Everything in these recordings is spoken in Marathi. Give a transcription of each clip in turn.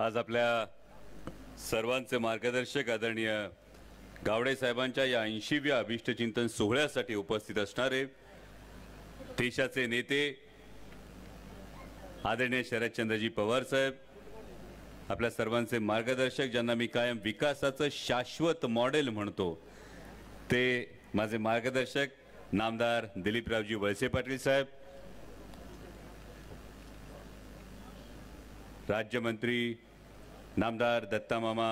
आज आपल्या सर्वांचे मार्गदर्शक आदरणीय गावडे साहेबांच्या या ऐंशीव्या अभिष्टचिंतन सोहळ्यासाठी उपस्थित असणारे देशाचे नेते आदरणीय शरदचंद्रजी पवार साहेब आपल्या सर्वांचे मार्गदर्शक ज्यांना मी कायम विकासाचं शाश्वत मॉडेल म्हणतो ते माझे मार्गदर्शक नामदार दिलीपरावजी वळसे पाटील साहेब राज्यमंत्री नामदार दत्तामामा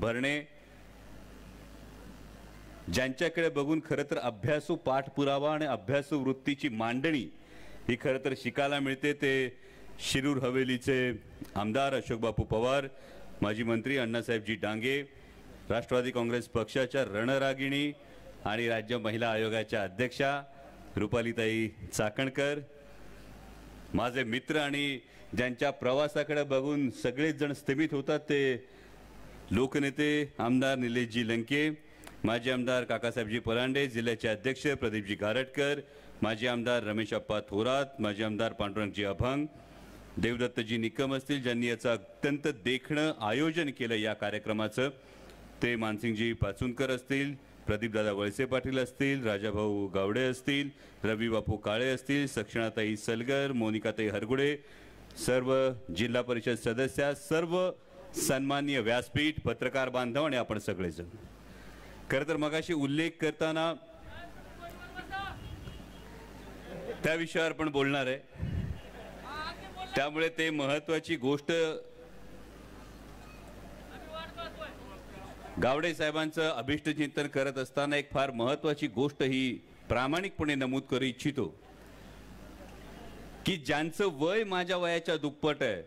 भरणे ज्यांच्याकडे बघून खरं तर अभ्यासू पाठपुरावा आणि अभ्यासू वृत्तीची मांडणी ही खरं तर शिकायला मिळते ते शिरूर हवेलीचे आमदार अशोकबापू पवार माजी मंत्री अण्णासाहेबजी डांगे राष्ट्रवादी काँग्रेस पक्षाच्या रणरागिणी आणि राज्य महिला आयोगाच्या अध्यक्षा रुपालीताई चाकणकर माझे मित्र आणि ज्यांच्या प्रवासाकडे बघून सगळेच जण स्थगित होतात ते लोकनेते आमदार निलेशजी लंके माजी आमदार काकासाहेबजी परांडे जिल्ह्याचे अध्यक्ष प्रदीपजी गारटकर माजी आमदार रमेश अप्पा थोरात माजी आमदार पांडुरंगजी अभंग देवदत्तजी निकम असतील ज्यांनी याचं अत्यंत देखणं आयोजन केलं या कार्यक्रमाचं ते मानसिंगजी पाचूनकर असतील प्रदीपदादा वळसे पाटील असतील राजाभाऊ गावडे असतील रवी बापू काळे असतील सक्षणाताई सलगर मोनिकाताई हरगुडे सर्व जिल्हा परिषद सदस्या सर्व सन्मान्य व्यासपीठ पत्रकार बांधव आणि आपण सगळेजण खरं तर मगाशी उल्लेख करताना त्या विषयावर पण बोलणार आहे त्यामुळे ते महत्त्वाची गोष्ट गावडे साहेबांचं अभिष्ट चिंतन करत असताना एक फार महत्वाची गोष्ट ही प्रामाणिकपणे नमूद करू इच्छितो की ज्यांचं वय माझ्या वयाच्या दुप्पट आहे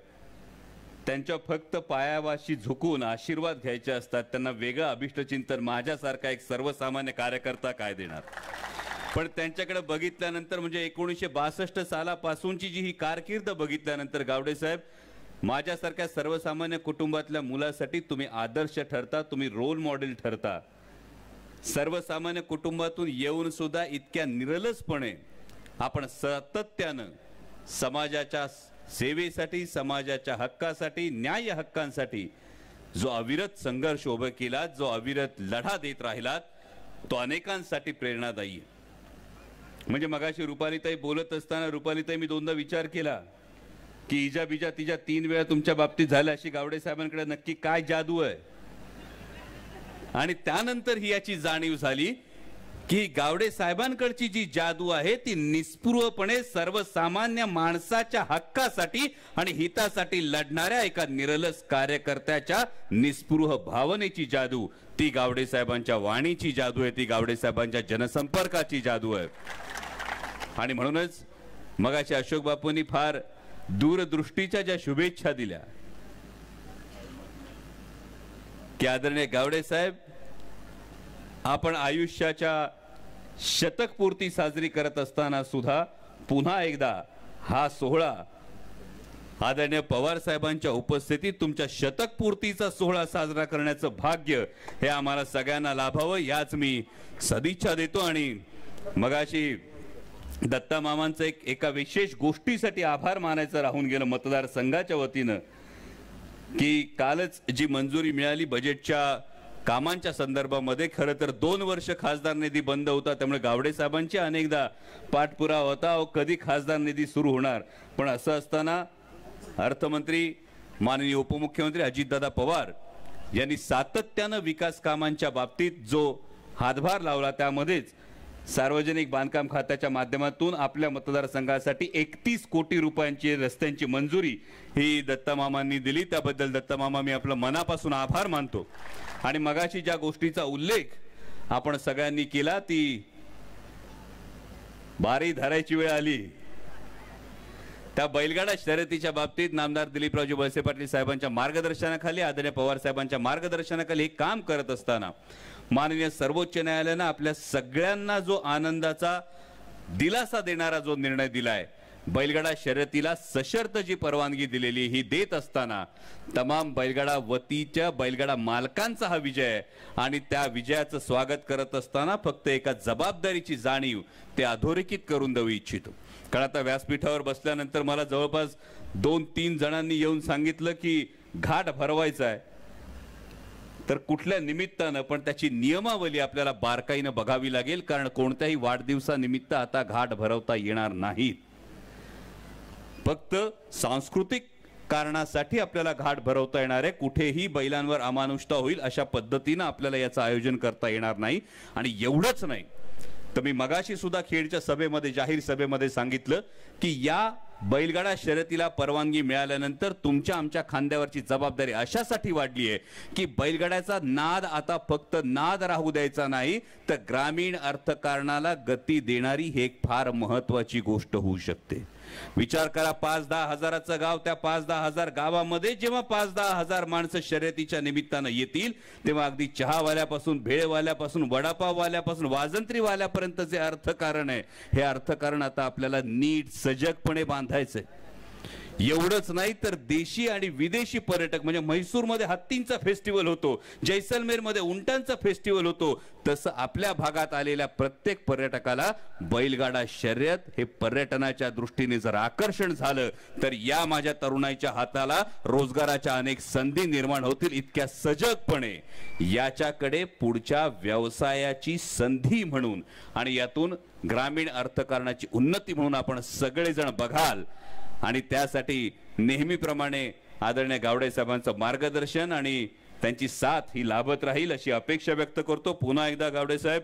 त्यांच्या फक्त पायावाशी झुकून आशीर्वाद घ्यायचे असतात त्यांना वेगळं अभिष्टचिंतन माझ्यासारखा एक सर्वसामान्य कार्यकर्ता काय देणार पण त्यांच्याकडे बघितल्यानंतर म्हणजे एकोणीसशे बासष्ट सालापासूनची जी ही कारकीर्द बघितल्यानंतर गावडे साहेब माझ्यासारख्या सर्वसामान्य कुटुंबातल्या मुलासाठी तुम्ही आदर्श ठरता तुम्ही रोल मॉडेल ठरता सर्वसामान्य कुटुंबातून येऊन सुद्धा इतक्या निरलसपणे आपण सातत्यानं समाजाच्या सेवेसाठी समाजाच्या हक्कासाठी न्याय हक्कांसाठी जो अविरत संघर्ष उभा केला जो अविरत लढा देत राहिलात तो अनेकांसाठी प्रेरणादायी म्हणजे मगाशी रुपालीताई बोलत असताना रुपालीताई मी दोनदा विचार केला की इजा बिजा तिच्या तीन वेळा तुमच्या बाबतीत झाल्या अशी गावडे साहेबांकडे नक्की काय जादू आहे आणि त्यानंतर ही याची जाणीव झाली की गावडे साहेबांकडची जी जादू आहे ती निस्पृहपणे सर्वसामान्य माणसाच्या हक्कासाठी आणि हितासाठी लढणाऱ्या एका निरलस कार्यकर्त्याच्या निस्पृह भावनेची जादू ती गावडे साहेबांच्या वाणीची जादू आहे ती गावडे साहेबांच्या जनसंपर्काची जादू आहे आणि म्हणूनच मगाशी अशोक बापूंनी फार दूरदृष्टीच्या ज्या शुभेच्छा दिल्या की आदरणीय गावडे साहेब आपण आयुष्याच्या शतकपूर्ती साजरी करत असताना सुद्धा पुन्हा एकदा हा सोहळा आदरणीय पवार साहेबांच्या उपस्थितीत तुमच्या शतकपूर्तीचा सोहळा साजरा करण्याचं भाग्य हे आम्हाला सगळ्यांना लाभावं याच मी सदिच्छा देतो आणि मगाशी दत्ता मामांचं एक एका विशेष गोष्टीसाठी आभार मानायचं राहून गेलं मतदारसंघाच्या वतीनं की कालच जी मंजुरी मिळाली बजेटच्या कामांच्या संदर्भामध्ये खरं तर दोन वर्ष खासदार निधी बंद होता त्यामुळे गावडे अनेकदा पाठपुरावा होता व कधी खासदार निधी सुरू होणार पण असं असताना अर्थमंत्री माननीय उपमुख्यमंत्री अजितदादा पवार यांनी सातत्यानं विकास कामांच्या बाबतीत जो हातभार लावला त्यामध्येच सार्वजनिक बांधकाम खात्याच्या माध्यमातून आपल्या मतदारसंघासाठी एकतीस कोटी रुपयांची रस्त्यांची मंजुरी ही दत्तमामांनी दिली त्याबद्दल दत्तमामा मी आपलं मनापासून आभार मानतो आणि मगाशी ज्या गोष्टीचा उल्लेख आपण सगळ्यांनी केला ती बारी धरायची वेळ आली त्या बैलगाडा शर्यतीच्या बाबतीत नामदार दिलीपरावजी वळसे पाटील साहेबांच्या मार्गदर्शनाखाली आदरणीय पवार साहेबांच्या मार्गदर्शनाखाली हे काम करत असताना माननीय सर्वोच्च न्यायालयानं आपल्या सगळ्यांना जो आनंदाचा दिलासा देणारा जो निर्णय दिला आहे बैलगाडा शर्यतीला सशर्त जी परवानगी दिलेली ही देत असताना तमाम बैलगाडा वतीच्या बैलगाडा मालकांचा हा विजय आणि त्या विजयाचं स्वागत करत असताना फक्त एका जबाबदारीची जाणीव ते अधोरेखित करून देऊ इच्छितो कारण आता व्यासपीठावर बसल्यानंतर मला जवळपास दोन तीन जणांनी येऊन सांगितलं की घाट भरवायचा आहे तर कुठल्या निमित्तानं पण त्याची नियमावली आपल्याला बारकाईनं बघावी लागेल कारण कोणत्याही वाढदिवसानिमित्त आता घाट भरवता येणार नाहीत फक्त सांस्कृतिक कारणासाठी आपल्याला घाट भरवता येणार आहे कुठेही बैलांवर अमानुषता होईल अशा पद्धतीनं आपल्याला याचं आयोजन करता येणार नाही आणि एवढंच नाही तर मी मगाशी सुद्धा खेडच्या सभेमध्ये जाहीर सभेमध्ये सांगितलं की या बैलगाडा शर्यतीला परवानगी मिळाल्यानंतर तुमच्या आमच्या खांद्यावरची जबाबदारी अशासाठी वाढली आहे की बैलगाड्याचा नाद आता फक्त नाद राहू द्यायचा नाही तर ग्रामीण अर्थकारणाला गती देणारी ही एक फार महत्वाची गोष्ट होऊ शकते विचार करा पाच दहा हजाराचं गाव त्या पाच दहा हजार गावामध्ये जेव्हा पाच दहा हजार माणसं शर्यतीच्या निमित्तानं येतील तेव्हा अगदी चहावाल्यापासून भेळवाल्यापासून वडापाववाल्यापासून वाजंत्रीवाल्यापर्यंत जे अर्थकारण आहे हे अर्थकारण आता आपल्याला नीट सजगपणे बांधायचं आहे एवढंच नाही तर देशी आणि विदेशी पर्यटक म्हणजे म्हैसूरमध्ये हत्तींचा फेस्टिवल होतो जैसलमेरमध्ये उंटांचा फेस्टिवल होतो तसं आपल्या भागात आलेल्या प्रत्येक पर्यटकाला बैलगाडा शर्यत हे पर्यटनाच्या दृष्टीने जर आकर्षण झालं तर या माझ्या तरुणाईच्या हाताला रोजगाराच्या अनेक संधी निर्माण होतील इतक्या सजगपणे याच्याकडे पुढच्या व्यवसायाची संधी म्हणून आणि यातून ग्रामीण अर्थकारणाची उन्नती म्हणून आपण सगळेजण बघाल आणि त्यासाठी नेहमीप्रमाणे आदरणीय गावडे साहेबांचं मार्गदर्शन आणि त्यांची साथ ही लाभत राहील अशी अपेक्षा व्यक्त करतो पुन्हा एकदा गावडे साहेब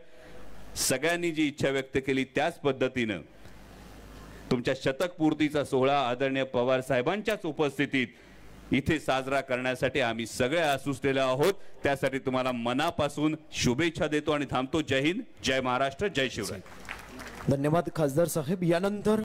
सगळ्यांनी जी इच्छा व्यक्त केली त्याच पद्धतीनं तुमच्या शतकपूर्तीचा सोहळा आदरणीय पवार साहेबांच्याच उपस्थितीत इथे साजरा करण्यासाठी आम्ही सगळे आसुसलेले आहोत त्यासाठी तुम्हाला मनापासून शुभेच्छा देतो आणि थांबतो जय हिंद जय महाराष्ट्र जय शिवराय धन्यवाद खासदार साहेब यानंतर